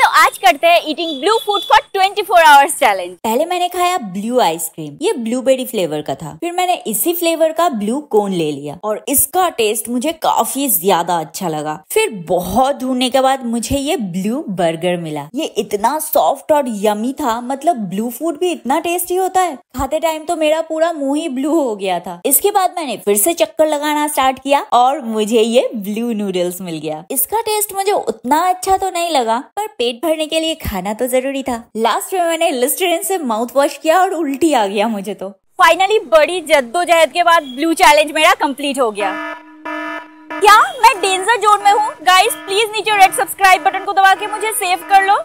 ¡No! आज करते हैं eating blue food for 24 hours challenge पहले मैंने खाया ब्लू आइसक्रीम ये ब्लूबेरी फ्लेवर का था फिर मैंने इसी फ्लेवर का ब्लू कोन ले लिया और इसका टेस्ट मुझे काफी ज्यादा अच्छा लगा फिर बहुत ढूंढने के बाद मुझे ये ब्लू बर्गर मिला ये इतना सॉफ्ट और यमी था मतलब ब्लू फूड भी इतना टेस्टी होता है खाते टाइम तो मेरा पूरा मुंह ही ब्लू हो गया था इसके बाद मैंने फिर से चक्कर लगाना स्टार्ट किया और मुझे ये ब्लू नूडल्स मिल गया इसका टेस्ट मुझे उतना अच्छा तो नहीं लगा पर पेट भरने के लिए खाना तो जरूरी था लास्ट में मैंने लिस्टरिन से माउथ वॉश किया और उल्टी आ गया मुझे तो फाइनली बड़ी जद्दोजहद के बाद ब्लू चैलेंज मेरा कंप्लीट हो गया क्या मैं डेंजर जोन में हूँ गाइस प्लीज नीचे रेड सब्सक्राइब बटन को दबा के मुझे सेव कर लो